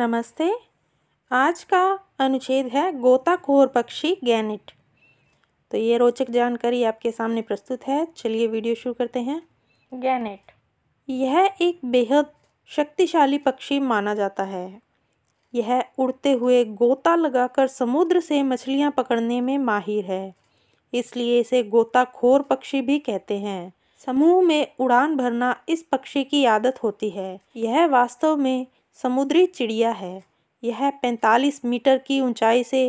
नमस्ते आज का अनुच्छेद है गोताखोर पक्षी गैनिट तो ये रोचक जानकारी आपके सामने प्रस्तुत है चलिए वीडियो शुरू करते हैं गैनेट यह एक बेहद शक्तिशाली पक्षी माना जाता है यह उड़ते हुए गोता लगाकर समुद्र से मछलियां पकड़ने में माहिर है इसलिए इसे गोताखोर पक्षी भी कहते हैं समूह में उड़ान भरना इस पक्षी की आदत होती है यह वास्तव में समुद्री चिड़िया है यह 45 मीटर की ऊंचाई से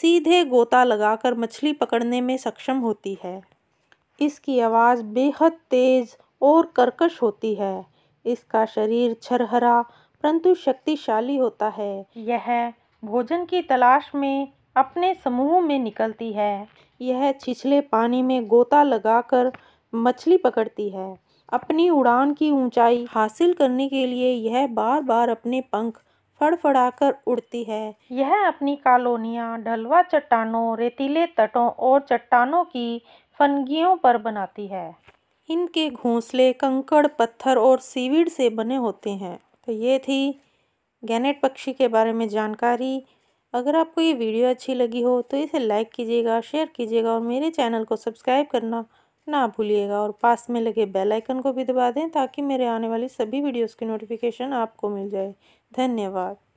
सीधे गोता लगाकर मछली पकड़ने में सक्षम होती है इसकी आवाज़ बेहद तेज़ और कर्कश होती है इसका शरीर छरहरा परंतु शक्तिशाली होता है यह भोजन की तलाश में अपने समूह में निकलती है यह छिछले पानी में गोता लगाकर मछली पकड़ती है अपनी उड़ान की ऊंचाई हासिल करने के लिए यह बार बार अपने पंख फड़फड़ाकर उड़ती है यह अपनी कॉलोनियाँ ढलवा चट्टानों रेतीले तटों और चट्टानों की फनगियों पर बनाती है इनके घोंसले कंकड़ पत्थर और सीविड से बने होते हैं तो ये थी गैनेट पक्षी के बारे में जानकारी अगर आपको ये वीडियो अच्छी लगी हो तो इसे लाइक कीजिएगा शेयर कीजिएगा और मेरे चैनल को सब्सक्राइब करना ना भूलिएगा और पास में लगे बेल आइकन को भी दबा दें ताकि मेरे आने वाली सभी वीडियोस की नोटिफिकेशन आपको मिल जाए धन्यवाद